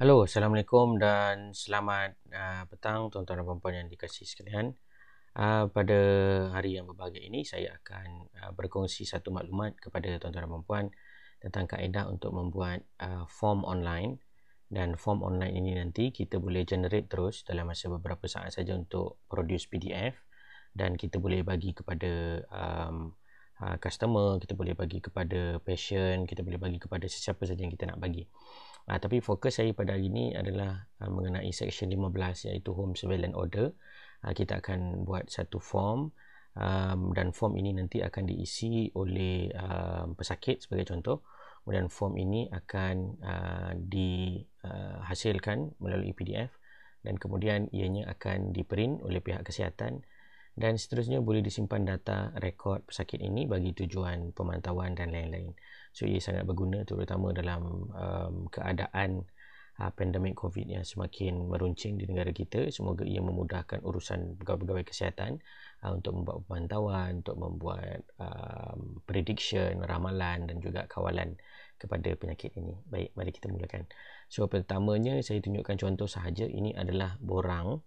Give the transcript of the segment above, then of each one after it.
Hello, Assalamualaikum dan selamat uh, petang tuan-tuan dan puan-puan yang dikasihi sekalian. Uh, pada hari yang berbahagia ini saya akan uh, berkongsi satu maklumat kepada tuan-tuan dan puan-puan tentang kaedah untuk membuat uh, form online dan form online ini nanti kita boleh generate terus dalam masa beberapa saat saja untuk produce PDF dan kita boleh bagi kepada um, uh, customer, kita boleh bagi kepada patient, kita boleh bagi kepada sesiapa saja yang kita nak bagi. Uh, tapi fokus saya pada hari ini adalah uh, mengenai section 15 iaitu home surveillance order. Uh, kita akan buat satu form um, dan form ini nanti akan diisi oleh um, pesakit sebagai contoh. Kemudian form ini akan uh, dihasilkan uh, melalui PDF dan kemudian ianya akan diperin oleh pihak kesihatan dan seterusnya boleh disimpan data rekod pesakit ini bagi tujuan pemantauan dan lain-lain. So ia sangat berguna terutama dalam um, keadaan uh, pandemik COVID yang semakin meruncing di negara kita. Semoga ia memudahkan urusan pegawai-pegawai kesihatan uh, untuk membuat pemantauan, untuk membuat um, prediction, ramalan dan juga kawalan kepada penyakit ini. Baik, mari kita mulakan. So pertamanya saya tunjukkan contoh sahaja. Ini adalah borang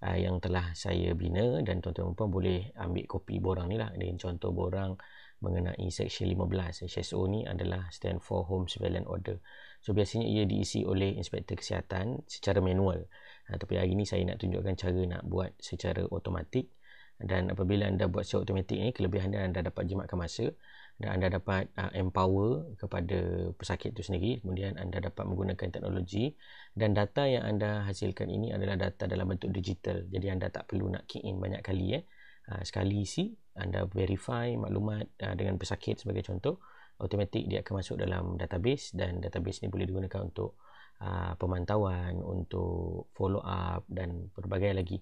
uh, yang telah saya bina dan tuan-tuan dan boleh ambil kopi borang ni lah. Ini contoh borang mengenai Seksyen 15. HSO ni adalah Stand for Home Surveillance Order. So biasanya ia diisi oleh Inspektor Kesihatan secara manual. Ha, tapi hari ni saya nak tunjukkan cara nak buat secara automatik dan apabila anda buat secara automatik ni kelebihan dia anda dapat jimatkan masa dan anda dapat uh, empower kepada pesakit itu sendiri kemudian anda dapat menggunakan teknologi dan data yang anda hasilkan ini adalah data dalam bentuk digital jadi anda tak perlu nak key in banyak kali eh. Ah, sekali isi anda verify maklumat uh, dengan pesakit sebagai contoh automatik dia akan masuk dalam database dan database ni boleh digunakan untuk uh, pemantauan untuk follow up dan berbagai lagi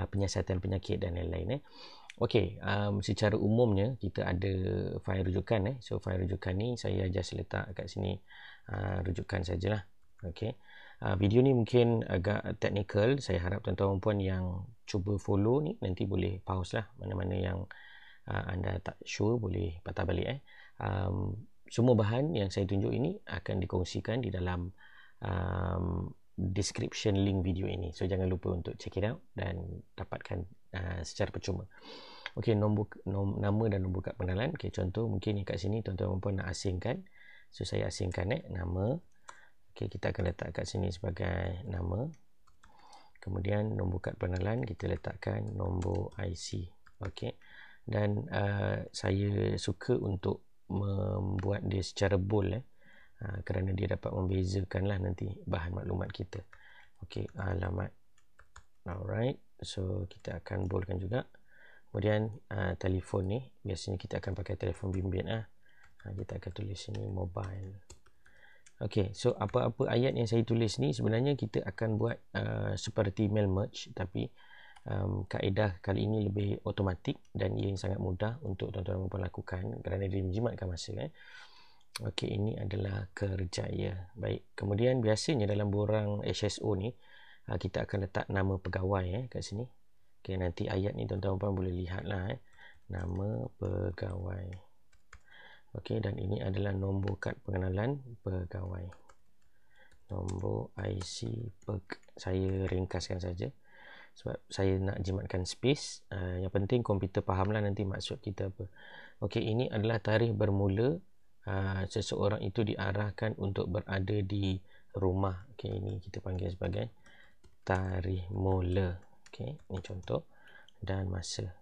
uh, penyiasatan penyakit dan lain-lain eh okey um, secara umumnya kita ada file rujukan eh so file rujukan ni saya just letak kat sini uh, rujukan sajalah okey Ah, video ni mungkin agak teknikal. saya harap tuan-tuan dan puan yang cuba follow ni nanti boleh pause lah mana-mana yang ah, anda tak sure boleh patah balik eh um, semua bahan yang saya tunjuk ini akan dikongsikan di dalam um, description link video ini so jangan lupa untuk check it out dan dapatkan ah, secara percuma ok nombor, nom, nama dan nombor kad pengenalan ok contoh mungkin kat sini tuan-tuan dan puan nak asingkan so saya asingkan eh nama Okey, kita akan letak kat sini sebagai nama. Kemudian nombor kad pengenalan kita letakkan nombor IC. Okey. Dan uh, saya suka untuk membuat dia secara bold eh. Uh, kerana dia dapat membezakanlah nanti bahan maklumat kita. Okey, alamat. Alright. So kita akan boldkan juga. Kemudian uh, telefon ni biasanya kita akan pakai telefon bimbit ah. Uh. Uh, kita akan tulis sini mobile. Okay, so apa-apa ayat yang saya tulis ni sebenarnya kita akan buat uh, seperti mail merge tapi um, kaedah kali ini lebih automatik dan ia sangat mudah untuk tuan-tuan dan puan lakukan kerana dia menjimatkan masa eh. Okey, ini adalah kerja kerjaya. Baik, kemudian biasanya dalam borang HSO ni uh, kita akan letak nama pegawai eh kat sini. Okey, nanti ayat ni tuan-tuan dan puan boleh lihatlah eh. Nama pegawai. Okey dan ini adalah nombor kad pengenalan pegawai. Nombor IC peg saya ringkaskan saja sebab saya nak jimatkan space. Uh, yang penting komputer fahamlah nanti maksud kita apa. Okey ini adalah tarikh bermula uh, seseorang itu diarahkan untuk berada di rumah. Okey ini kita panggil sebagai tarikh mula. Okey ini contoh dan masa.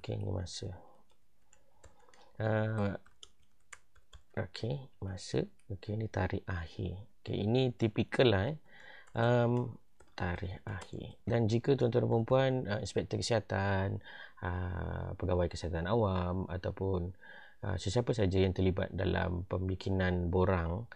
Okey ini masa. Uh, okey masa okey ni tarikh akhir okey ini tipikal lah eh um, tarikh akhir dan jika tuan-tuan dan puan uh, inspektor kesihatan uh, pegawai kesihatan awam ataupun uh, sesiapa saja yang terlibat dalam pembikinan borang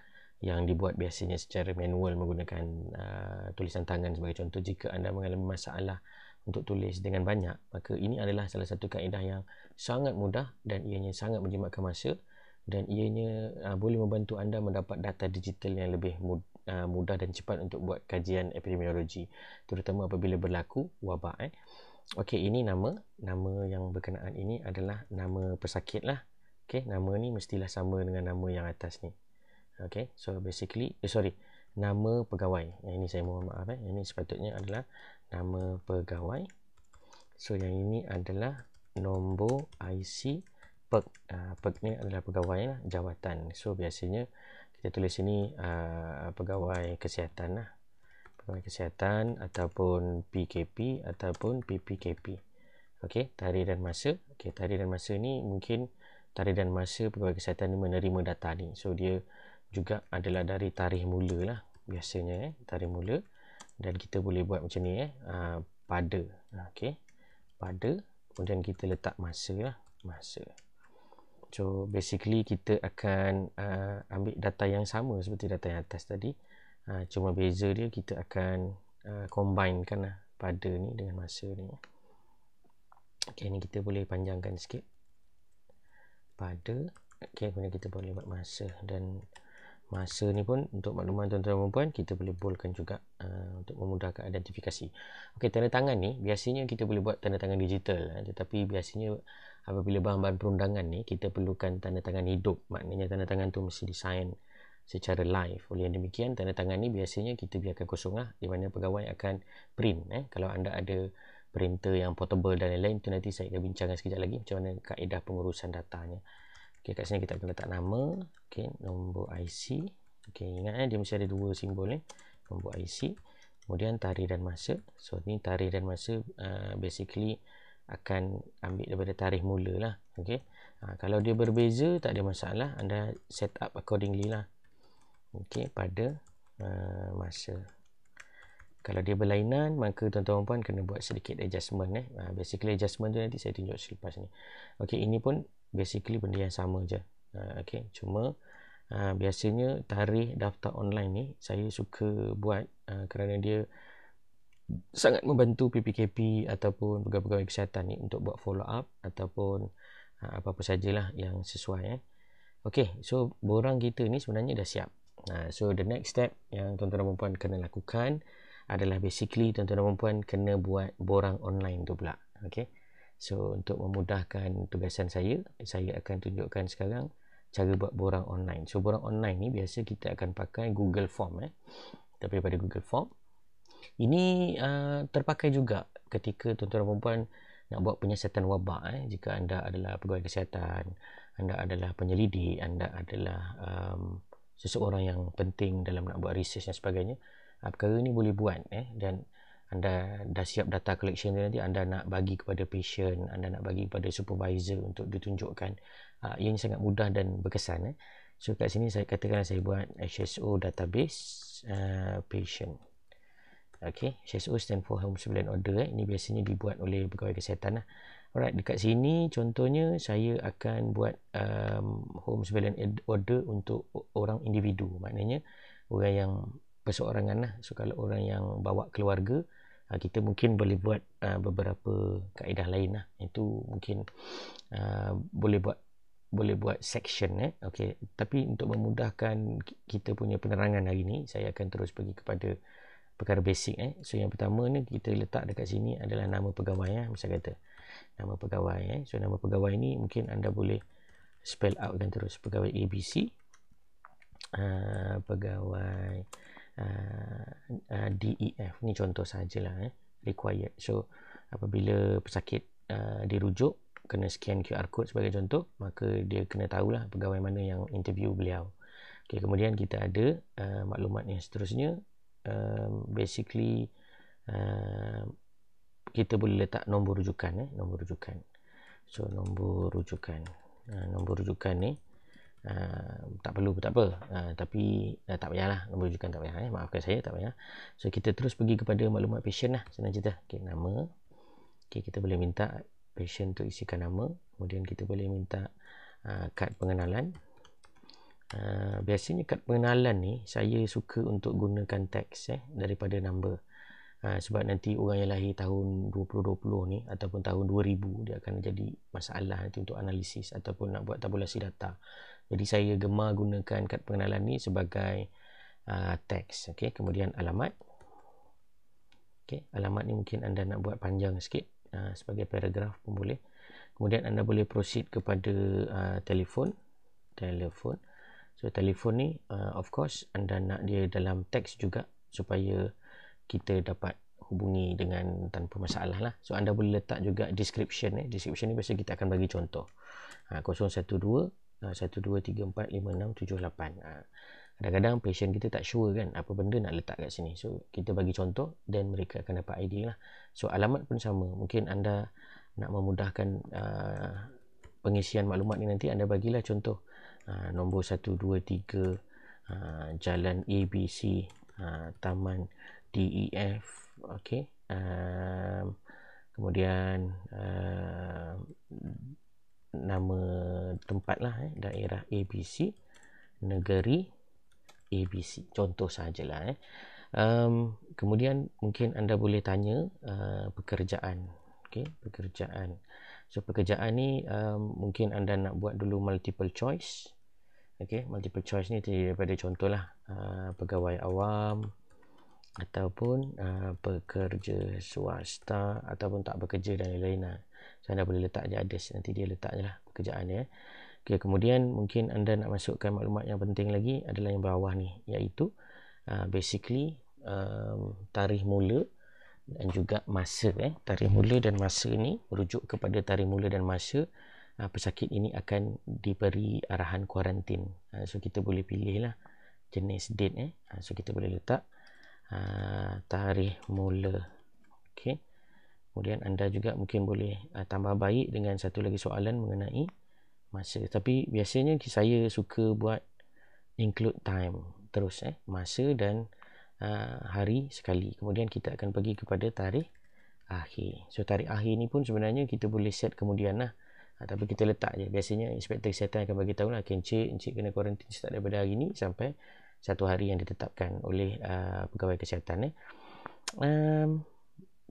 yang dibuat biasanya secara manual menggunakan uh, tulisan tangan sebagai contoh jika anda mengalami masalah untuk tulis dengan banyak maka ini adalah salah satu kaedah yang sangat mudah dan ianya sangat menjimatkan masa dan ianya uh, boleh membantu anda mendapat data digital yang lebih mud, uh, mudah dan cepat untuk buat kajian epidemiologi terutama apabila berlaku wabak eh. Okey ini nama nama yang berkenaan ini adalah nama pesakit lah. Okey nama ni mestilah sama dengan nama yang atas ni. Okey so basically eh, sorry nama pegawai. Yang ini saya mohon maaf eh. ini sepatutnya adalah nama pegawai. So yang ini adalah nombor IC perk, uh, ah, perk ni adalah pegawai lah, jawatan. So biasanya kita tulis sini uh, ah, pegawai kesihatan lah. Pegawai kesihatan ataupun PKP ataupun PPKP. Okey, tarikh dan masa. Okey, tarikh dan masa ni mungkin tarikh dan masa pegawai kesihatan ni menerima data ni. So dia juga adalah dari tarikh mula lah biasanya eh, tarikh mula dan kita boleh buat macam ni eh, uh, pada. Okey. Pada kemudian kita letak masa lah, masa. So basically kita akan uh, ambil data yang sama seperti data yang atas tadi. Uh, cuma beza dia kita akan uh, combinekan lah pada ni dengan masa ni. Okay ni kita boleh panjangkan sikit. Pada okay kemudian kita boleh buat masa dan masa ni pun untuk makluman tuan-tuan dan puan kita boleh bolkan juga uh, untuk memudahkan identifikasi. Okey tanda tangan ni biasanya kita boleh buat tanda tangan digital eh, tetapi biasanya apabila bahan-bahan perundangan ni kita perlukan tanda tangan hidup maknanya tanda tangan tu mesti disign secara live oleh demikian tanda tangan ni biasanya kita biarkan kosong lah di mana pegawai akan print eh. kalau anda ada printer yang portable dan lain-lain tu nanti saya akan bincangkan sekejap lagi macam mana kaedah pengurusan datanya ok kat sini kita akan letak nama ok nombor IC ok ingat eh, dia mesti ada dua simbol ni eh. nombor IC kemudian tarikh dan masa so ni tarikh dan masa uh, basically akan ambil daripada tarikh mula lah okay. ha, kalau dia berbeza tak ada masalah anda set up accordingly lah okay, pada uh, masa kalau dia berlainan maka tuan-tuan puan kena buat sedikit adjustment eh. Ha, basically adjustment tu nanti saya tunjuk selepas ni ok ini pun basically benda yang sama je ha, ok cuma ha, biasanya tarikh daftar online ni saya suka buat ha, kerana dia sangat membantu PPKP ataupun pegawai-pegawai kesihatan ni untuk buat follow up ataupun ha, apa-apa sajalah yang sesuai eh. Okey, so borang kita ni sebenarnya dah siap. Ha, so the next step yang tuan-tuan dan puan kena lakukan adalah basically tuan-tuan dan puan kena buat borang online tu pula. Okey. So untuk memudahkan tugasan saya, saya akan tunjukkan sekarang cara buat borang online. So borang online ni biasa kita akan pakai Google Form eh. Tapi pada Google Form ini uh, terpakai juga ketika tuan-tuan dan puan-puan nak buat penyiasatan wabak eh jika anda adalah pegawai kesihatan anda adalah penyelidik anda adalah um, seseorang yang penting dalam nak buat research dan sebagainya uh, perkara ini boleh buat eh dan anda dah siap data collection nanti anda nak bagi kepada patient anda nak bagi kepada supervisor untuk ditunjukkan uh, ah, ianya sangat mudah dan berkesan eh so kat sini saya katakan saya buat HSO database uh, patient Okay, HSO stand for Home Surveillance Order. Eh. Ini biasanya dibuat oleh pegawai kesihatan. Lah. Alright, dekat sini contohnya saya akan buat um, Home Surveillance Order untuk orang individu. Maknanya orang yang perseorangan lah. So, kalau orang yang bawa keluarga, uh, kita mungkin boleh buat uh, beberapa kaedah lain lah. Itu mungkin uh, boleh buat boleh buat section eh. Okay. Tapi untuk memudahkan kita punya penerangan hari ini, saya akan terus pergi kepada perkara basic eh. So yang pertama ni kita letak dekat sini adalah nama pegawai ya, eh. misal kata. Nama pegawai eh. So nama pegawai ni mungkin anda boleh spell out dan terus pegawai ABC. Uh, ah, pegawai uh, ah, uh, ah, DEF ni contoh sajalah eh. required so apabila pesakit uh, dirujuk kena scan QR code sebagai contoh maka dia kena tahulah pegawai mana yang interview beliau okay, kemudian kita ada uh, maklumat yang seterusnya Um, basically uh, kita boleh letak nombor rujukan eh nombor rujukan so nombor rujukan uh, nombor rujukan ni uh, tak perlu tak apa uh, tapi uh, tak payahlah nombor rujukan tak payah eh maafkan saya tak payah so kita terus pergi kepada maklumat patient lah senang cerita okey nama okey kita boleh minta patient tu isikan nama kemudian kita boleh minta uh, kad pengenalan Ah, biasanya kad pengenalan ni saya suka untuk gunakan teks eh, daripada number ha, sebab nanti orang yang lahir tahun 2020 ni ataupun tahun 2000 dia akan jadi masalah nanti untuk analisis ataupun nak buat tabulasi data jadi saya gemar gunakan kad pengenalan ni sebagai uh, teks okay. kemudian alamat okay. alamat ni mungkin anda nak buat panjang sikit uh, sebagai paragraf pun boleh kemudian anda boleh proceed kepada uh, telefon telefon uh, So telefon ni uh, of course anda nak dia dalam teks juga supaya kita dapat hubungi dengan tanpa masalah lah. So anda boleh letak juga description ni. Eh. Description ni biasa kita akan bagi contoh. Ha, 012 uh, 1234 5678. Ha. Kadang-kadang patient kita tak sure kan apa benda nak letak kat sini. So kita bagi contoh dan mereka akan dapat idea lah. So alamat pun sama. Mungkin anda nak memudahkan uh, pengisian maklumat ni nanti anda bagilah contoh Ah, nombor 1, 2, 3 uh, jalan ABC uh, ah, taman DEF ok uh, ah, kemudian uh, nama tempat lah eh, daerah ABC negeri ABC contoh sajalah eh. um, kemudian mungkin anda boleh tanya uh, pekerjaan Okey pekerjaan So pekerjaan ni um, mungkin anda nak buat dulu multiple choice. Okay, multiple choice ni terdiri daripada contohlah uh, pegawai awam ataupun uh, pekerja swasta ataupun tak bekerja dan lain-lain. Lah. So anda boleh letak je ada, nanti dia letak je lah pekerjaan dia. Okay, kemudian mungkin anda nak masukkan maklumat yang penting lagi adalah yang bawah ni iaitu uh, basically um, tarikh mula dan juga masa eh tarikh hmm. mula dan masa ini merujuk kepada tarikh mula dan masa uh, pesakit ini akan diberi arahan kuarantin uh, so kita boleh pilih lah jenis date eh uh, so kita boleh letak uh, tarikh mula okey kemudian anda juga mungkin boleh uh, tambah baik dengan satu lagi soalan mengenai masa tapi biasanya saya suka buat include time terus eh masa dan Eh, hari sekali. Kemudian kita akan pergi kepada tarikh akhir. So tarikh akhir ni pun sebenarnya kita boleh set kemudian lah. Ha, tapi kita letak je. Biasanya inspektor kesihatan akan bagi tahu lah. Okay, encik, encik kena kuarantin start daripada hari ni sampai satu hari yang ditetapkan oleh uh, pegawai kesihatan. Eh. Um,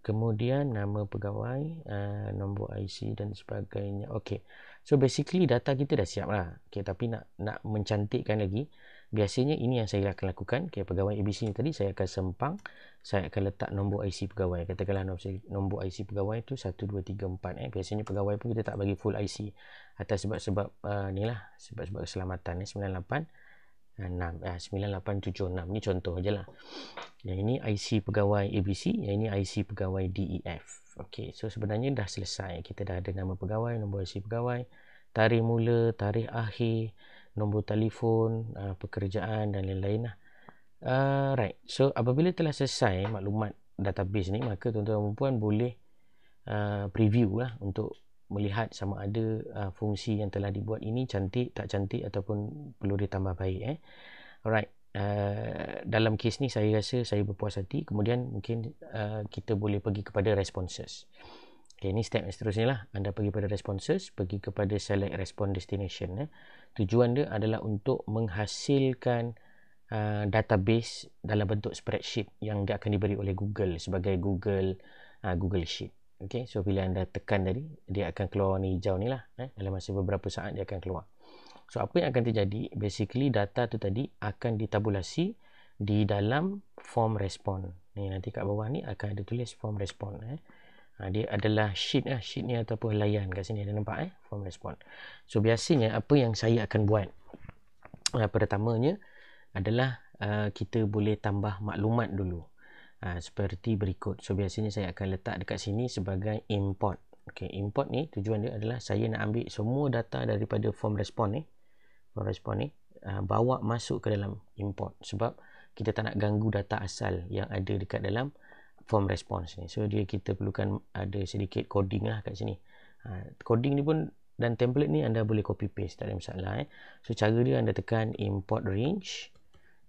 kemudian nama pegawai, uh, nombor IC dan sebagainya. Okay. So basically data kita dah siap lah. Okay, tapi nak nak mencantikkan lagi biasanya ini yang saya akan lakukan okay, pegawai ABC ni tadi saya akan sempang saya akan letak nombor IC pegawai katakanlah nombor IC pegawai tu 1234 eh. biasanya pegawai pun kita tak bagi full IC atas sebab-sebab uh, ni lah sebab-sebab keselamatan ni eh. 98 uh, 9876 ni contoh je lah yang ini IC pegawai ABC yang ini IC pegawai DEF ok so sebenarnya dah selesai kita dah ada nama pegawai nombor IC pegawai tarikh mula tarikh akhir nombor telefon, uh, pekerjaan dan lain-lain lah. Uh, right. So apabila telah selesai maklumat database ni maka tuan-tuan dan puan boleh uh, preview lah untuk melihat sama ada uh, fungsi yang telah dibuat ini cantik tak cantik ataupun perlu ditambah baik eh. Alright. Uh, dalam kes ni saya rasa saya berpuas hati kemudian mungkin uh, kita boleh pergi kepada responses. Okay, ini step yang seterusnya lah. Anda pergi kepada responses, pergi kepada select respond destination. Eh tujuan dia adalah untuk menghasilkan uh, database dalam bentuk spreadsheet yang dia akan diberi oleh Google sebagai Google uh, Google Sheet. Okay, so bila anda tekan tadi, dia akan keluar warna hijau ni lah. Eh? Dalam masa beberapa saat, dia akan keluar. So, apa yang akan terjadi? Basically, data tu tadi akan ditabulasi di dalam form respon. Ni, nanti kat bawah ni akan ada tulis form respon. Eh? ha, dia adalah sheet lah sheet ni ataupun layan kat sini ada nampak eh form response so biasanya apa yang saya akan buat uh, pertamanya adalah uh, kita boleh tambah maklumat dulu uh, seperti berikut so biasanya saya akan letak dekat sini sebagai import okay, import ni tujuan dia adalah saya nak ambil semua data daripada form response ni form response ni uh, bawa masuk ke dalam import sebab kita tak nak ganggu data asal yang ada dekat dalam form response ni. So dia kita perlukan ada sedikit coding lah kat sini. Ha, coding ni pun dan template ni anda boleh copy paste tak ada masalah eh. So cara dia anda tekan import range.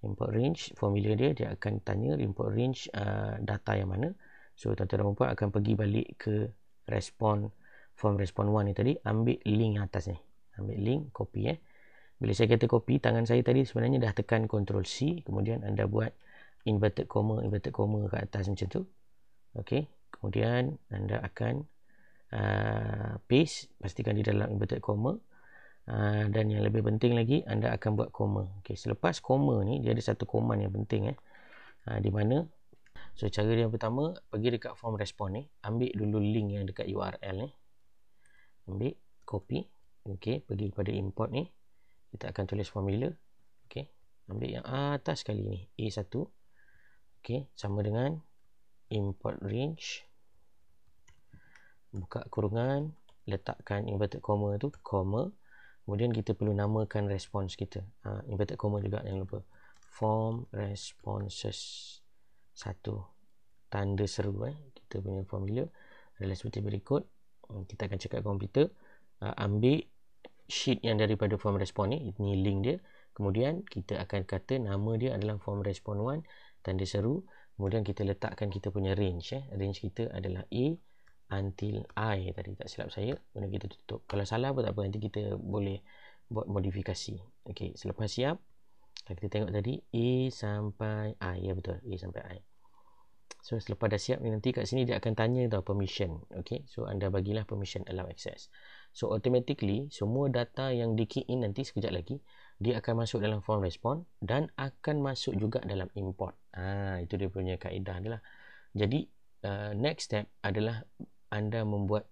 Import range formula dia dia akan tanya import range uh, data yang mana. So tuan-tuan dan puan akan pergi balik ke respon form respon 1 ni tadi ambil link atas ni. Ambil link copy eh. Bila saya kata copy tangan saya tadi sebenarnya dah tekan control C kemudian anda buat inverted comma inverted comma ke atas macam tu okey kemudian anda akan uh, paste pastikan di dalam inverted comma uh, dan yang lebih penting lagi anda akan buat comma okey selepas comma ni dia ada satu command yang penting eh uh, di mana so cara yang pertama pergi dekat form respon ni ambil dulu link yang dekat URL ni ambil copy okey pergi kepada import ni kita akan tulis formula okey ambil yang atas sekali ni A1 okey sama dengan import range buka kurungan letakkan inverted comma tu comma kemudian kita perlu namakan response kita ha, inverted comma juga jangan lupa form responses satu tanda seru eh kita punya formula adalah seperti berikut hmm, kita akan cakap komputer ha, ambil sheet yang daripada form respon ni ni link dia kemudian kita akan kata nama dia adalah form response 1 tanda seru kemudian kita letakkan kita punya range eh. range kita adalah A until I tadi tak silap saya kemudian kita tutup kalau salah pun tak apa nanti kita boleh buat modifikasi ok selepas siap kita tengok tadi A sampai I ya betul A sampai I so selepas dah siap nanti kat sini dia akan tanya tau permission ok so anda bagilah permission allow access So automatically semua data yang di key in nanti sekejap lagi dia akan masuk dalam form respon dan akan masuk juga dalam import. Ah ha, itu dia punya kaedah dia lah. Jadi uh, next step adalah anda membuat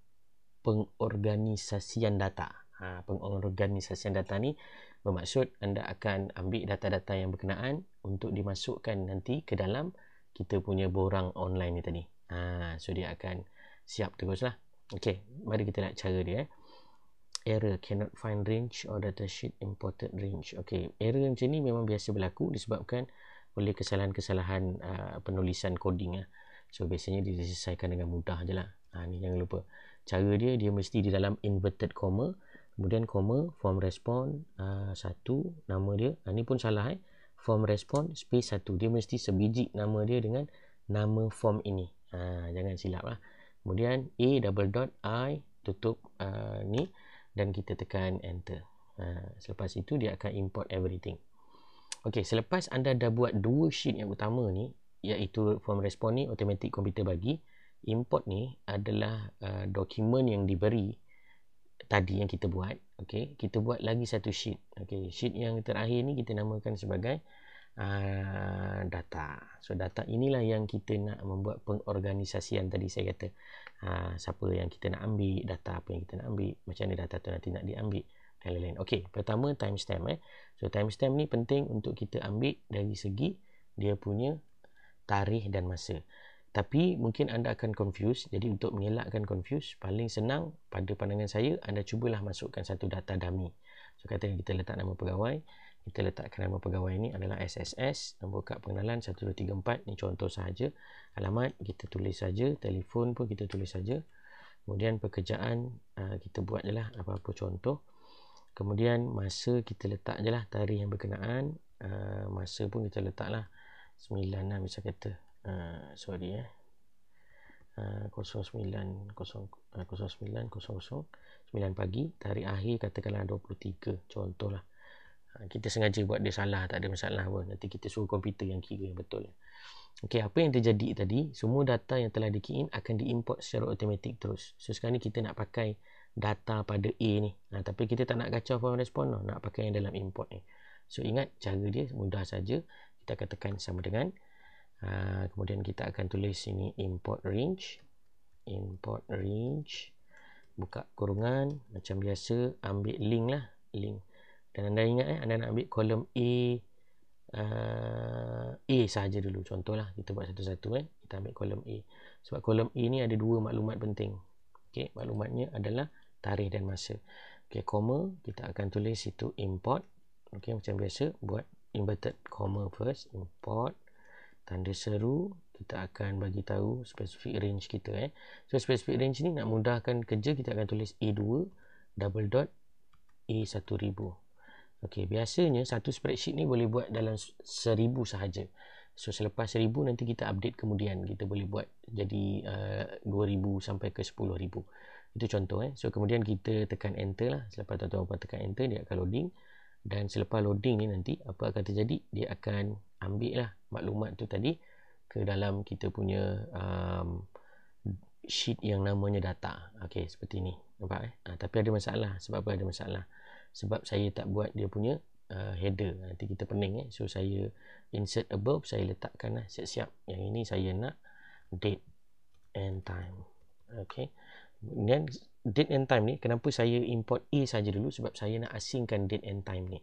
pengorganisasian data. Ha, pengorganisasian data ni bermaksud anda akan ambil data-data yang berkenaan untuk dimasukkan nanti ke dalam kita punya borang online ni tadi. Ha, so dia akan siap terus lah. Okay, mari kita lihat cara dia. Eh error cannot find range or data sheet imported range okay error macam ni memang biasa berlaku disebabkan oleh kesalahan-kesalahan uh, penulisan coding lah. so biasanya diselesaikan dengan mudah je lah ha, ni jangan lupa cara dia dia mesti di dalam inverted comma kemudian comma form respond uh, satu nama dia ha, ni pun salah eh form respond space satu dia mesti sebiji nama dia dengan nama form ini ha, jangan silap lah kemudian a double dot i tutup uh, ni dan kita tekan enter ha, selepas itu dia akan import everything ok selepas anda dah buat dua sheet yang utama ni iaitu form respon ni automatic computer bagi import ni adalah uh, dokumen yang diberi tadi yang kita buat Okay, kita buat lagi satu sheet Okay, sheet yang terakhir ni kita namakan sebagai Ah, data. So data inilah yang kita nak membuat pengorganisasian tadi saya kata. Uh, siapa yang kita nak ambil data apa yang kita nak ambil, macam mana data tu nanti nak diambil dan lain-lain. Okey, pertama timestamp eh. So timestamp ni penting untuk kita ambil dari segi dia punya tarikh dan masa. Tapi mungkin anda akan confuse. Jadi untuk mengelakkan confuse, paling senang pada pandangan saya anda cubalah masukkan satu data dummy. So katakan kita letak nama pegawai, kita letak nama pegawai ini adalah SSS nombor kad pengenalan 1234 ni contoh sahaja alamat kita tulis saja telefon pun kita tulis saja kemudian pekerjaan ah, kita buat jelah apa-apa contoh kemudian masa kita letak jelah tarikh yang berkenaan ah, masa pun kita letaklah 9 lah bisa kata ah, sorry ya 09.00 09.00 9 pagi tarikh akhir katakanlah 23 contohlah kita sengaja buat dia salah tak ada masalah pun nanti kita suruh komputer yang kira yang betul Okey, apa yang terjadi tadi semua data yang telah di key in akan diimport secara automatik terus so sekarang ni kita nak pakai data pada A ni ha, tapi kita tak nak kacau form respon no. nak pakai yang dalam import ni so ingat cara dia mudah saja kita akan tekan sama dengan ha, kemudian kita akan tulis sini import range import range buka kurungan macam biasa ambil link lah link dan anda ingat eh anda nak ambil kolom A uh, A sahaja dulu contohlah kita buat satu-satu eh kita ambil kolom A sebab kolom A ni ada dua maklumat penting okey maklumatnya adalah tarikh dan masa okey koma kita akan tulis situ import okey macam biasa buat inverted comma first import tanda seru kita akan bagi tahu specific range kita eh so specific range ni nak mudahkan kerja kita akan tulis A2 double dot A1000 Okey, biasanya satu spreadsheet ni boleh buat dalam seribu sahaja. So selepas seribu nanti kita update kemudian kita boleh buat jadi eh, dua uh, ribu sampai ke sepuluh ribu. Itu contoh eh. So kemudian kita tekan enter lah. Selepas tuan-tuan tekan enter dia akan loading. Dan selepas loading ni nanti apa akan terjadi? Dia akan ambil lah maklumat tu tadi ke dalam kita punya um, sheet yang namanya data. Okey seperti ni. Nampak eh? Ha, tapi ada masalah. Sebab apa ada masalah? sebab saya tak buat dia punya uh, header nanti kita pening eh so saya insert above saya letakkan lah siap-siap yang ini saya nak date and time okay kemudian date and time ni kenapa saya import A saja dulu sebab saya nak asingkan date and time ni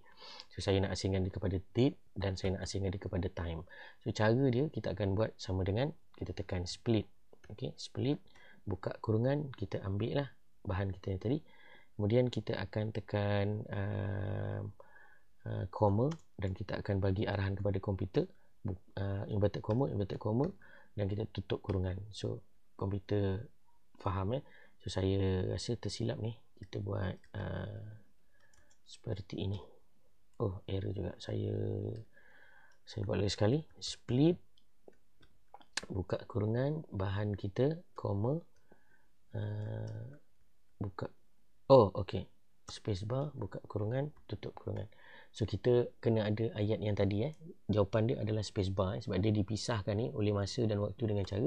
so saya nak asingkan dia kepada date dan saya nak asingkan dia kepada time so cara dia kita akan buat sama dengan kita tekan split okay split buka kurungan kita ambil lah bahan kita yang tadi kemudian kita akan tekan uh, uh, comma dan kita akan bagi arahan kepada komputer uh, inverted comma inverted comma dan kita tutup kurungan so komputer faham ya eh? so saya rasa tersilap ni kita buat uh, seperti ini oh error juga saya saya buat lagi sekali split buka kurungan bahan kita comma uh, buka Oh, Space bar, buka kurungan, tutup kurungan. So, kita kena ada ayat yang tadi. Eh. Jawapan dia adalah spacebar. Eh, sebab dia dipisahkan ni oleh masa dan waktu dengan cara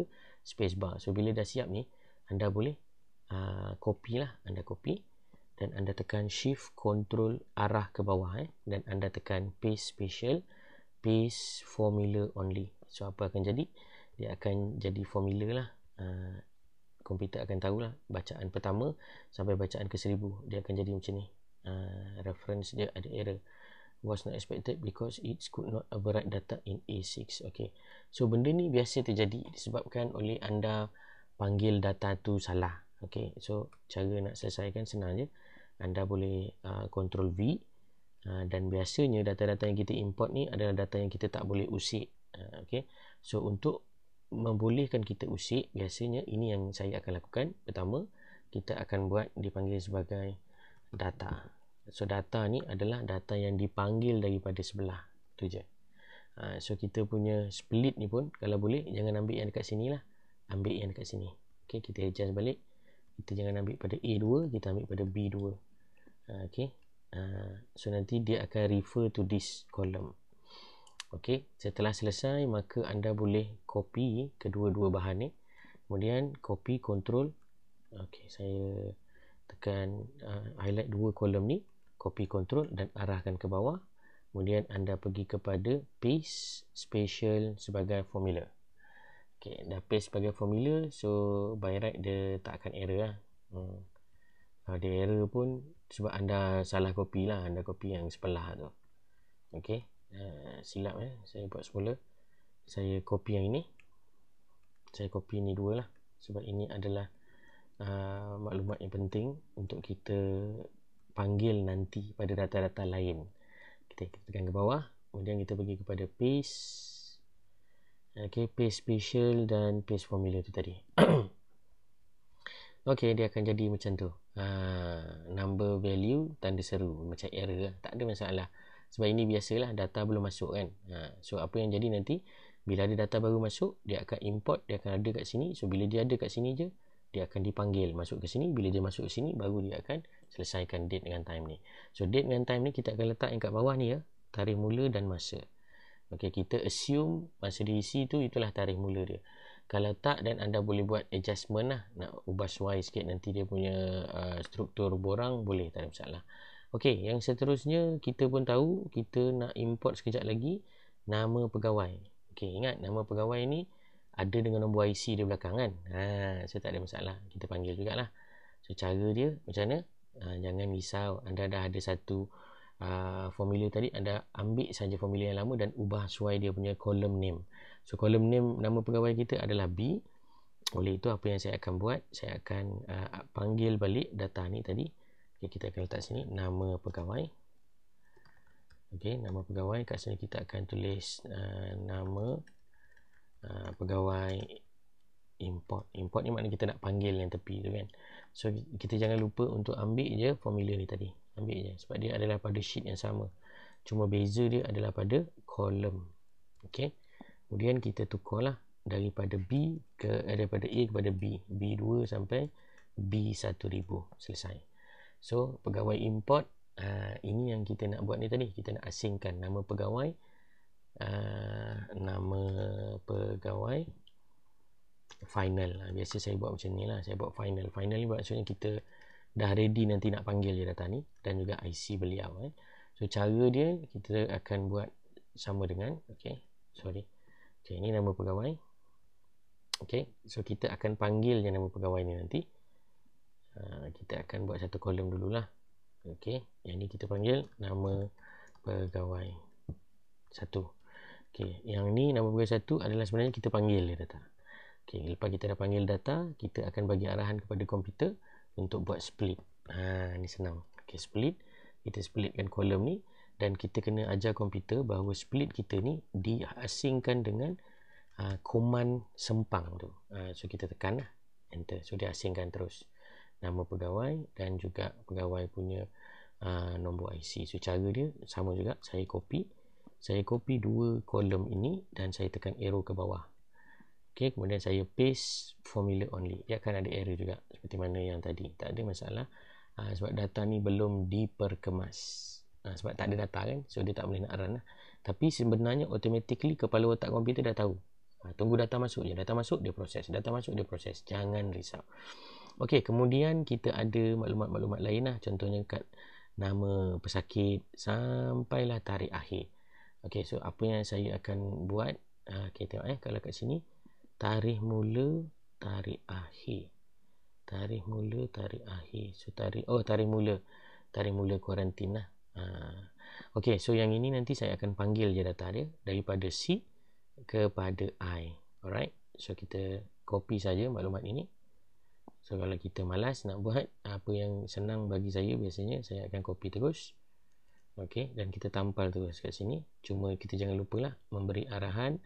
bar. So, bila dah siap ni, anda boleh uh, ah, copy lah. Anda copy. Dan anda tekan shift, control, arah ke bawah. Eh. Dan anda tekan paste special, paste formula only. So, apa akan jadi? Dia akan jadi formula lah. Ah, komputer akan tahu lah bacaan pertama sampai bacaan ke seribu dia akan jadi macam ni uh, reference dia ada error was not expected because it could not override data in A6 okay. so benda ni biasa terjadi disebabkan oleh anda panggil data tu salah okay. so cara nak selesaikan senang je anda boleh uh, control V uh, dan biasanya data-data yang kita import ni adalah data yang kita tak boleh usik uh, okay. so untuk membolehkan kita usik biasanya ini yang saya akan lakukan pertama kita akan buat dipanggil sebagai data so data ni adalah data yang dipanggil daripada sebelah tu je ha, so kita punya split ni pun kalau boleh jangan ambil yang dekat sini lah ambil yang dekat sini okay, kita adjust balik kita jangan ambil pada A2 kita ambil pada B2 ha, okay. ha, so nanti dia akan refer to this column Okey, setelah selesai maka anda boleh copy kedua-dua bahan ni. Kemudian copy control. Okey, saya tekan uh, highlight dua kolom ni, copy control dan arahkan ke bawah. Kemudian anda pergi kepada paste special sebagai formula. Okey, dah paste sebagai formula, so by right dia tak akan error lah. Hmm. Kalau dia error pun sebab anda salah copy lah, anda copy yang sebelah tu. Okey. Eh, silap eh saya buat semula saya copy yang ini saya copy ini dua lah sebab ini adalah uh, maklumat yang penting untuk kita panggil nanti pada data-data lain kita, kita tekan ke bawah kemudian kita pergi kepada paste Okay, paste special dan paste formula tu tadi Okay, dia akan jadi macam tu uh, Number value, tanda seru Macam error lah. tak ada masalah sebab ini biasalah data belum masuk kan ha, so apa yang jadi nanti bila ada data baru masuk dia akan import dia akan ada kat sini so bila dia ada kat sini je dia akan dipanggil masuk ke sini bila dia masuk ke sini baru dia akan selesaikan date dengan time ni so date dengan time ni kita akan letak yang kat bawah ni ya tarikh mula dan masa ok kita assume masa diisi tu itulah tarikh mula dia kalau tak dan anda boleh buat adjustment lah nak ubah suai sikit nanti dia punya uh, struktur borang boleh tak ada masalah Okey, yang seterusnya kita pun tahu kita nak import sekejap lagi nama pegawai. Okey, ingat nama pegawai ni ada dengan nombor IC di belakang kan? Ha, so tak ada masalah. Kita panggil juga lah. So cara dia macam mana? Ha, jangan risau anda dah ada satu uh, formula tadi anda ambil saja formula yang lama dan ubah sesuai dia punya column name. So column name nama pegawai kita adalah B. Oleh itu apa yang saya akan buat? Saya akan uh, panggil balik data ni tadi okay, kita akan letak sini nama pegawai Okey, nama pegawai kat sini kita akan tulis uh, nama uh, pegawai import import ni maknanya kita nak panggil yang tepi tu kan so kita jangan lupa untuk ambil je formula ni tadi ambil je sebab dia adalah pada sheet yang sama cuma beza dia adalah pada column Okey. kemudian kita tukar lah daripada B ke eh, daripada A kepada B B2 sampai B1000 selesai So pegawai import uh, ini yang kita nak buat ni tadi kita nak asingkan nama pegawai uh, nama pegawai final lah. biasa saya buat macam ni lah saya buat final final ni maksudnya kita dah ready nanti nak panggil dia data ni dan juga IC beliau eh. so cara dia kita akan buat sama dengan okay sorry okay ni nama pegawai okay so kita akan panggil je nama pegawai ni nanti Ah, kita akan buat satu kolom dululah okey yang ni kita panggil nama pegawai satu okey yang ni nama pegawai satu adalah sebenarnya kita panggil dia data okey lepas kita dah panggil data kita akan bagi arahan kepada komputer untuk buat split ha ni senang okey split kita splitkan kolom ni dan kita kena ajar komputer bahawa split kita ni diasingkan dengan uh, command sempang tu uh, so kita tekan lah enter so dia asingkan terus nama pegawai dan juga pegawai punya uh, nombor IC. So cara dia sama juga saya copy. Saya copy dua kolom ini dan saya tekan arrow ke bawah. Okey, kemudian saya paste formula only. Dia ya akan ada error juga seperti mana yang tadi. Tak ada masalah. Uh, sebab data ni belum diperkemas. Uh, sebab tak ada data kan. So dia tak boleh nak run lah. Tapi sebenarnya automatically kepala otak komputer dah tahu. Uh, tunggu data masuk je. Data masuk dia proses. Data masuk dia proses. Jangan risau. Okey, kemudian kita ada maklumat-maklumat lain lah. Contohnya kat nama pesakit sampailah tarikh akhir. Okey, so apa yang saya akan buat. Uh, ah, okay, tengok eh. Kalau kat sini, tarikh mula, tarikh akhir. Tarikh mula, tarikh akhir. So, tarikh, oh, tarikh mula. Tarikh mula kuarantin lah. Uh, so yang ini nanti saya akan panggil je data dia daripada C kepada I. Alright, so kita copy saja maklumat ini. So kalau kita malas nak buat apa yang senang bagi saya biasanya saya akan copy terus. Okey dan kita tampal terus kat sini. Cuma kita jangan lupa lah memberi arahan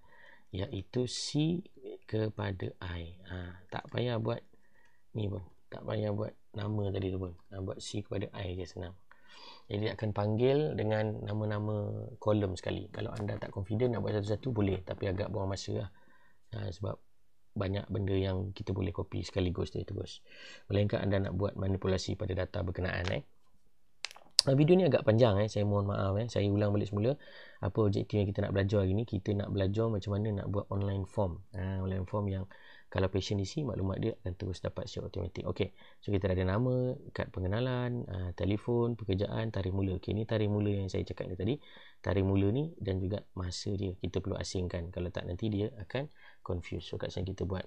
iaitu C kepada I. Ha, tak payah buat ni pun. Tak payah buat nama tadi tu pun. Ha, buat C kepada I je senang. Jadi akan panggil dengan nama-nama kolom sekali. Kalau anda tak confident nak buat satu-satu boleh tapi agak buang masa lah. Ha, sebab banyak benda yang kita boleh copy sekaligus dia terus. Melainkan anda nak buat manipulasi pada data berkenaan eh. Ah, video ni agak panjang eh. Saya mohon maaf eh. Saya ulang balik semula. Apa objektif yang kita nak belajar hari ni. Kita nak belajar macam mana nak buat online form. Ha, online form yang kalau patient isi maklumat dia akan terus dapat secara automatik. Okey. So kita ada nama, kad pengenalan, uh, telefon, pekerjaan, tarikh mula. Okey, ni tarikh mula yang saya cakap ni tadi. Tarikh mula ni dan juga masa dia kita perlu asingkan. Kalau tak nanti dia akan confused. So kat sini kita buat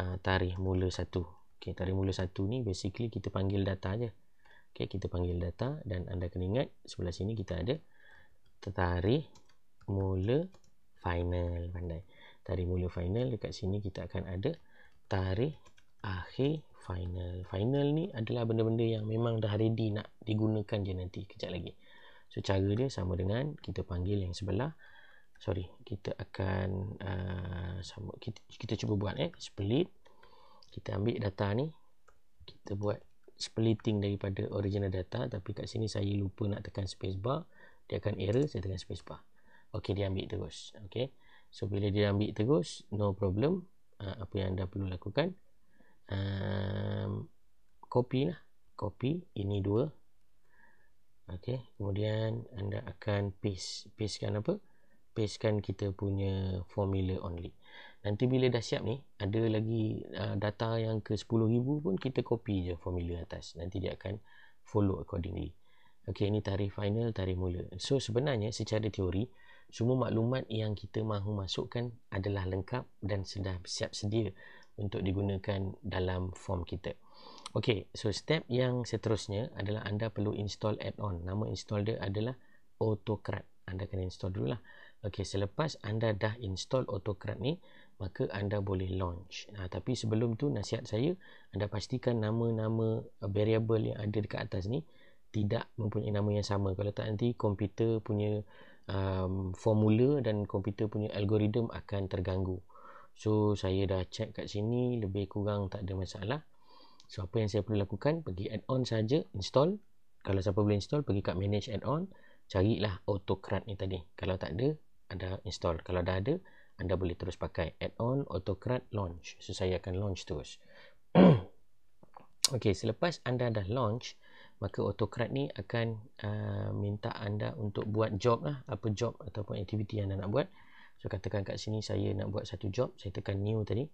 uh, tarikh mula satu. Okay, tarikh mula satu ni basically kita panggil data je. Okay, kita panggil data dan anda kena ingat sebelah sini kita ada tarikh mula final. Pandai. Tarikh mula final dekat sini kita akan ada tarikh akhir final. Final ni adalah benda-benda yang memang dah ready nak digunakan je nanti kejap lagi. So cara dia sama dengan kita panggil yang sebelah sorry kita akan uh, sama kita, kita cuba buat eh split kita ambil data ni kita buat splitting daripada original data tapi kat sini saya lupa nak tekan space bar, dia akan error saya tekan space bar. okey dia ambil terus okey so bila dia ambil terus no problem uh, apa yang anda perlu lakukan um, copy lah copy ini dua okey kemudian anda akan paste pastekan apa pastekan kita punya formula only nanti bila dah siap ni ada lagi uh, data yang ke 10,000 pun kita copy je formula atas nanti dia akan follow accordingly ok ini tarif final tarif mula so sebenarnya secara teori semua maklumat yang kita mahu masukkan adalah lengkap dan sudah siap sedia untuk digunakan dalam form kita ok so step yang seterusnya adalah anda perlu install add-on nama install dia adalah autocrat anda kena install dulu lah. Okey, selepas anda dah install AutoCrat ni, maka anda boleh launch. Nah, ha, tapi sebelum tu nasihat saya, anda pastikan nama-nama uh, variable yang ada dekat atas ni tidak mempunyai nama yang sama. Kalau tak nanti komputer punya um, formula dan komputer punya algoritma akan terganggu. So saya dah check kat sini lebih kurang tak ada masalah. So apa yang saya perlu lakukan pergi add on saja install. Kalau siapa boleh install pergi kat manage add on carilah autocrat ni tadi. Kalau tak ada anda install kalau dah ada anda boleh terus pakai add-on autocrat launch so saya akan launch terus ok selepas anda dah launch maka autocrat ni akan uh, minta anda untuk buat job lah apa job ataupun aktiviti yang anda nak buat so katakan kat sini saya nak buat satu job saya tekan new tadi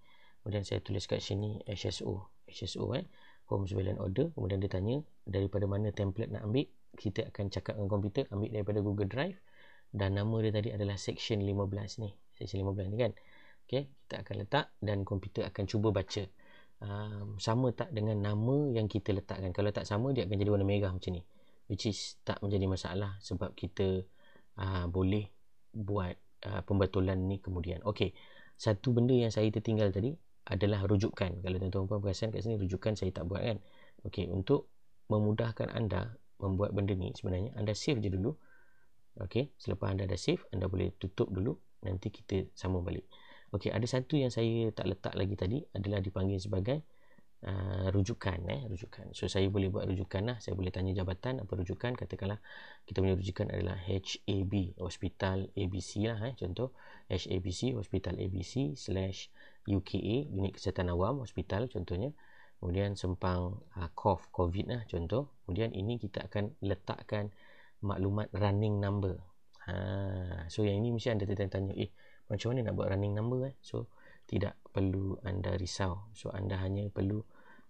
kemudian saya tulis kat sini HSO HSO eh home surveillance order kemudian dia tanya daripada mana template nak ambil kita akan cakap dengan komputer ambil daripada google drive dan nama dia tadi adalah section 15 ni section 15 ni kan ok kita akan letak dan komputer akan cuba baca um, sama tak dengan nama yang kita letakkan kalau tak sama dia akan jadi warna merah macam ni which is tak menjadi masalah sebab kita uh, boleh buat uh, pembetulan ni kemudian ok satu benda yang saya tertinggal tadi adalah rujukan kalau tuan-tuan puan perasan kat sini rujukan saya tak buat kan ok untuk memudahkan anda membuat benda ni sebenarnya anda save je dulu Okey, selepas anda dah save, anda boleh tutup dulu. Nanti kita sama balik. Okey, ada satu yang saya tak letak lagi tadi adalah dipanggil sebagai uh, rujukan eh, rujukan. So saya boleh buat rujukan lah. Saya boleh tanya jabatan apa rujukan. Katakanlah kita punya rujukan adalah HAB, Hospital ABC lah eh. Contoh HABC, Hospital ABC slash UKA, Unit Kesihatan Awam, Hospital contohnya. Kemudian sempang uh, cough, COVID lah contoh. Kemudian ini kita akan letakkan maklumat running number ha. so yang ini mesti anda tanya, eh macam mana nak buat running number eh? so tidak perlu anda risau so anda hanya perlu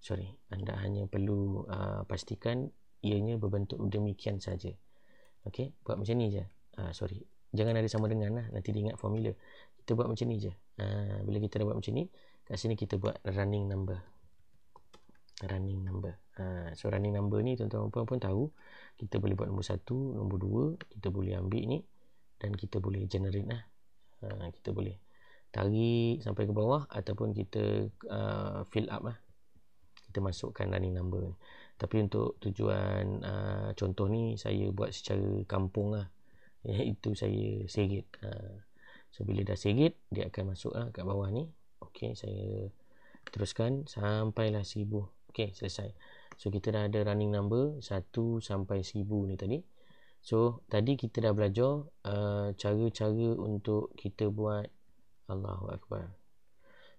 sorry anda hanya perlu uh, pastikan ianya berbentuk demikian saja Okey, buat macam ni je ha, sorry jangan ada sama dengan lah nanti diingat ingat formula kita buat macam ni je ha, bila kita dah buat macam ni kat sini kita buat running number running number Ha, so running number ni tuan-tuan puan pun tahu kita boleh buat nombor 1, nombor 2 kita boleh ambil ni dan kita boleh generate lah ha, kita boleh tarik sampai ke bawah ataupun kita uh, fill up lah kita masukkan running number ni tapi untuk tujuan uh, contoh ni saya buat secara kampung lah iaitu saya segit ha. so bila dah segit dia akan masuk lah kat bawah ni Okey, saya teruskan sampailah sibuk. Okey, selesai So kita dah ada running number 1 sampai 1000 ni tadi. So tadi kita dah belajar uh, cara-cara untuk kita buat Allahu akbar.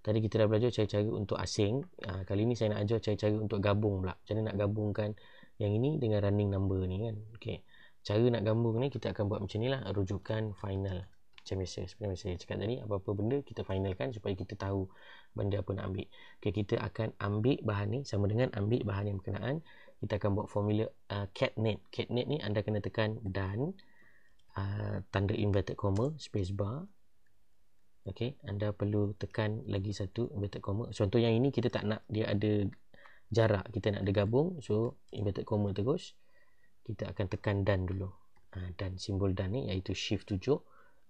Tadi kita dah belajar cara-cara untuk asing. Uh, kali ni saya nak ajar cara-cara untuk gabung pula. Macam mana nak gabungkan yang ini dengan running number ni kan. Okay. Cara nak gabung ni kita akan buat macam lah. rujukan final macam biasa seperti yang saya cakap tadi apa-apa benda kita finalkan supaya kita tahu benda apa nak ambil okay, kita akan ambil bahan ni sama dengan ambil bahan yang berkenaan kita akan buat formula uh, catnet catnet ni anda kena tekan dan uh, tanda inverted comma space bar Okay, anda perlu tekan lagi satu inverted comma contoh yang ini kita tak nak dia ada jarak kita nak ada gabung so inverted comma terus kita akan tekan dan dulu uh, dan simbol done ni iaitu shift 7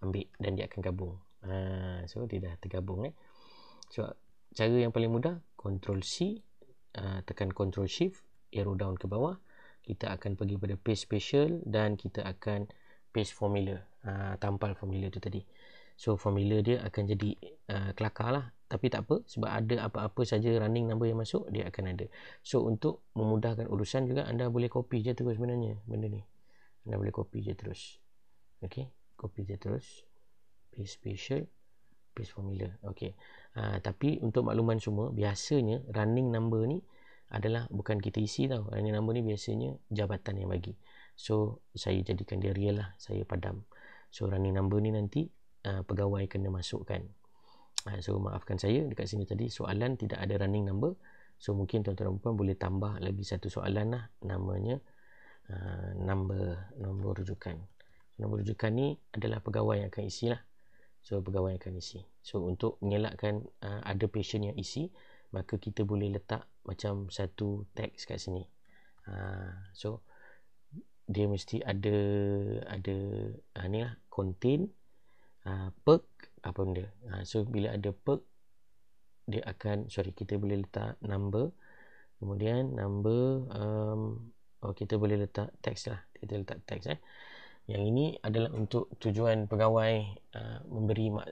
ambil dan dia akan gabung. Ha, so dia dah tergabung eh. So cara yang paling mudah control C uh, tekan control shift arrow down ke bawah kita akan pergi pada paste special dan kita akan paste formula uh, tampal formula tu tadi so formula dia akan jadi uh, kelakar lah tapi tak apa sebab ada apa-apa saja running number yang masuk dia akan ada so untuk memudahkan urusan juga anda boleh copy je terus sebenarnya benda ni anda boleh copy je terus okey copy je terus paste special paste formula okey ha, tapi untuk makluman semua biasanya running number ni adalah bukan kita isi tau running number ni biasanya jabatan yang bagi so saya jadikan dia real lah saya padam so running number ni nanti uh, pegawai kena masukkan ha, so maafkan saya dekat sini tadi soalan tidak ada running number so mungkin tuan-tuan dan puan boleh tambah lagi satu soalan lah namanya uh, number nombor rujukan nombor rujukan ni adalah pegawai yang akan isi lah so pegawai yang akan isi so untuk mengelakkan uh, ada patient yang isi maka kita boleh letak macam satu teks kat sini uh, so dia mesti ada ada uh, ni lah contain uh, perk apa benda uh, so bila ada perk dia akan sorry kita boleh letak number kemudian number um, oh, kita boleh letak teks lah kita letak teks eh yang ini adalah untuk tujuan pegawai uh, memberi mak,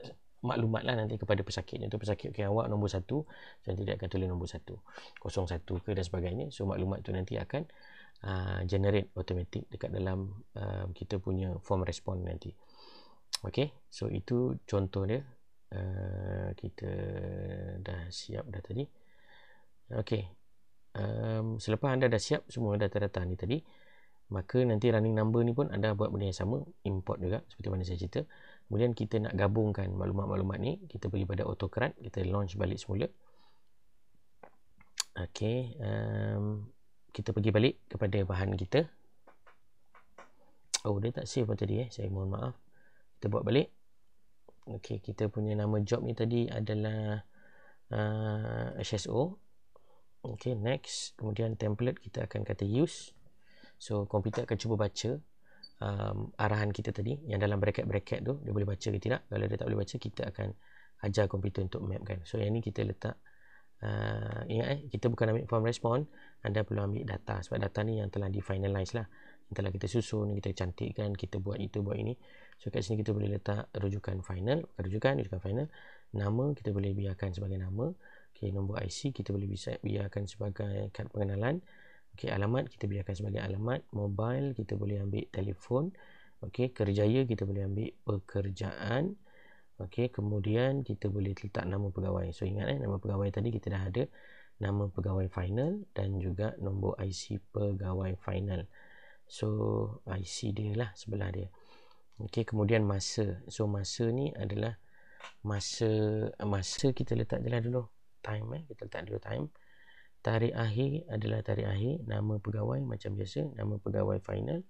maklumat lah nanti kepada pesakit. tu pesakit okay, awak nombor satu saya tidak akan tulis nombor satu kosong satu ke dan sebagainya so maklumat tu nanti akan uh, generate automatic dekat dalam uh, kita punya form respon nanti Okay, so itu contoh dia uh, kita dah siap dah tadi Okay, um, selepas anda dah siap semua data-data ni tadi maka nanti running number ni pun anda buat benda yang sama import juga seperti mana saya cerita kemudian kita nak gabungkan maklumat-maklumat ni kita pergi pada autocrat kita launch balik semula ok um, kita pergi balik kepada bahan kita oh dia tak save pun tadi eh saya mohon maaf kita buat balik ok kita punya nama job ni tadi adalah uh, eh, HSO ok next kemudian template kita akan kata use So komputer akan cuba baca um, arahan kita tadi yang dalam bracket-bracket tu dia boleh baca ke tidak. Kalau dia tak boleh baca kita akan ajar komputer untuk mapkan. So yang ni kita letak uh, ingat eh kita bukan ambil form respond anda perlu ambil data sebab data ni yang telah definalize lah Entahlah kita susun kita cantikkan kita buat itu buat ini so kat sini kita boleh letak rujukan final rujukan rujukan final nama kita boleh biarkan sebagai nama okay, nombor IC kita boleh biarkan sebagai kad pengenalan Okey, alamat kita biarkan sebagai alamat, mobile kita boleh ambil telefon. Okey, kerjaya kita boleh ambil pekerjaan. Okey, kemudian kita boleh letak nama pegawai. So ingat eh nama pegawai tadi kita dah ada nama pegawai final dan juga nombor IC pegawai final. So IC dia lah sebelah dia. Okey, kemudian masa. So masa ni adalah masa masa kita letak jelah dulu time eh kita letak dulu time Tarikh akhir adalah tarikh akhir, nama pegawai macam biasa, nama pegawai final.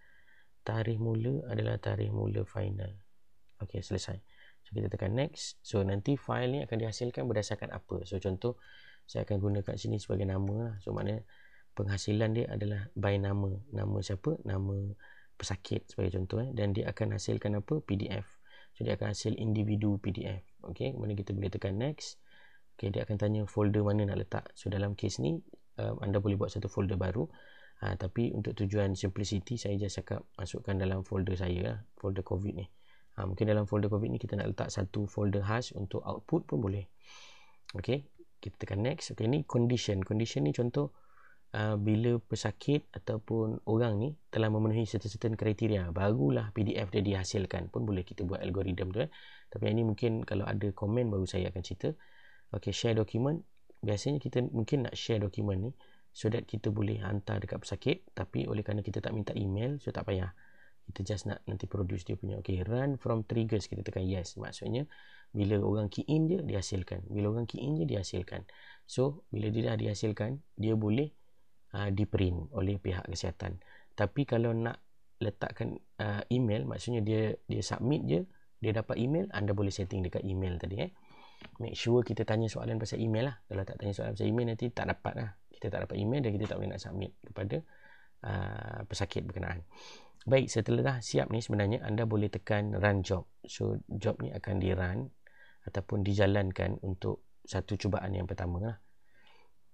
Tarikh mula adalah tarikh mula final. Okey, selesai. So kita tekan next. So nanti file ni akan dihasilkan berdasarkan apa? So contoh saya akan guna kat sini sebagai nama lah. So maknanya penghasilan dia adalah by nama. Nama siapa? Nama pesakit sebagai contoh eh. Dan dia akan hasilkan apa? PDF. So dia akan hasil individu PDF. Okey, kemudian kita boleh tekan next okay, dia akan tanya folder mana nak letak so dalam case ni uh, anda boleh buat satu folder baru uh, tapi untuk tujuan simplicity saya just cakap masukkan dalam folder saya lah, folder covid ni uh, mungkin dalam folder covid ni kita nak letak satu folder khas untuk output pun boleh Okay, kita tekan next Okay, ni condition condition ni contoh Uh, bila pesakit ataupun orang ni telah memenuhi certain-certain kriteria barulah PDF dia dihasilkan pun boleh kita buat algoritma tu eh tapi yang ni mungkin kalau ada komen baru saya akan cerita Okay, share dokumen. Biasanya kita mungkin nak share dokumen ni so that kita boleh hantar dekat pesakit tapi oleh kerana kita tak minta email so tak payah. Kita just nak nanti produce dia punya. Okay, run from triggers. Kita tekan yes. Maksudnya, bila orang key in je, dihasilkan. Bila orang key in je, dihasilkan. So, bila dia dah dihasilkan, dia boleh uh, di-print oleh pihak kesihatan. Tapi kalau nak letakkan uh, email, maksudnya dia dia submit je, dia dapat email, anda boleh setting dekat email tadi. Eh? make sure kita tanya soalan pasal email lah kalau tak tanya soalan pasal email nanti tak dapat lah kita tak dapat email dan kita tak boleh nak submit kepada uh, pesakit berkenaan baik setelah dah siap ni sebenarnya anda boleh tekan run job so job ni akan di run ataupun dijalankan untuk satu cubaan yang pertama lah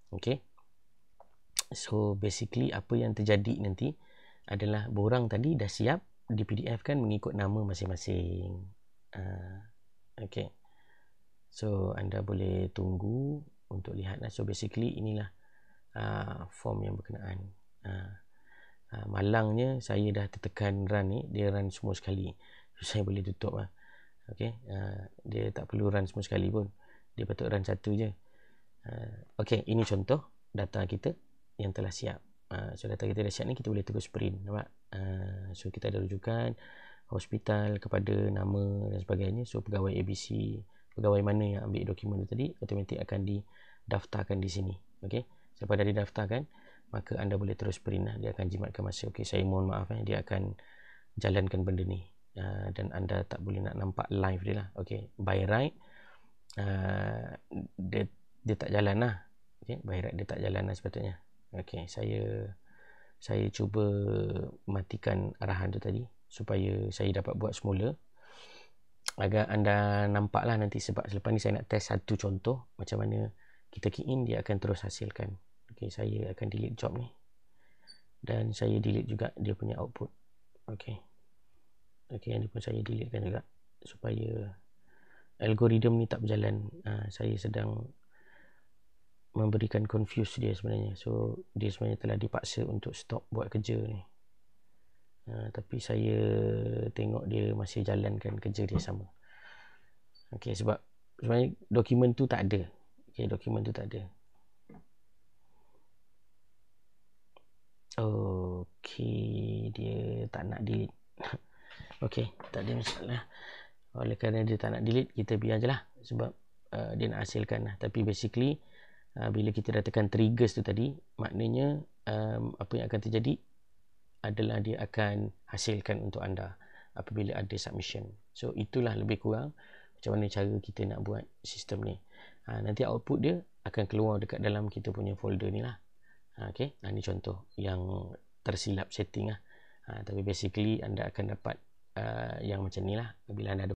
Okay. so basically apa yang terjadi nanti adalah borang tadi dah siap di PDF kan mengikut nama masing-masing uh, ah, okay so anda boleh tunggu untuk lihat so basically inilah uh, form yang berkenaan uh, uh, malangnya saya dah tertekan run ni dia run semua sekali so, saya boleh tutup lah ok uh, dia tak perlu run semua sekali pun dia patut run satu je uh, ok ini contoh data kita yang telah siap uh, so data kita dah siap ni kita boleh terus print nampak uh, so kita ada rujukan hospital kepada nama dan sebagainya so pegawai ABC pegawai mana yang ambil dokumen tadi automatik akan didaftarkan di sini okey siapa dah didaftarkan maka anda boleh terus print lah. dia akan jimatkan masa okey saya mohon maaf eh dia akan jalankan benda ni uh, dan anda tak boleh nak nampak live dia lah okey by right uh, dia dia tak jalan lah okey by right dia tak jalan lah sepatutnya okey saya saya cuba matikan arahan tu tadi supaya saya dapat buat semula agar anda nampak lah nanti sebab selepas ni saya nak test satu contoh macam mana kita key in dia akan terus hasilkan ok saya akan delete job ni dan saya delete juga dia punya output ok ok yang ni pun saya delete juga supaya algoritm ni tak berjalan ha, saya sedang memberikan confuse dia sebenarnya so dia sebenarnya telah dipaksa untuk stop buat kerja ni uh, tapi saya tengok dia masih jalankan kerja dia sama okey sebab sebenarnya dokumen tu tak ada okey dokumen tu tak ada okey dia tak nak delete okey tak ada masalah oleh kerana dia tak nak delete kita biar je lah sebab uh, dia nak hasilkan lah tapi basically uh, bila kita datangkan tekan triggers tu tadi maknanya um, apa yang akan terjadi adalah dia akan hasilkan untuk anda apabila ada submission. So itulah lebih kurang macam mana cara kita nak buat sistem ni. Ha, nanti output dia akan keluar dekat dalam kita punya folder ni lah. Ha, okay, ha, ni contoh yang tersilap setting lah. Ha, tapi basically anda akan dapat uh, yang macam ni lah apabila anda ada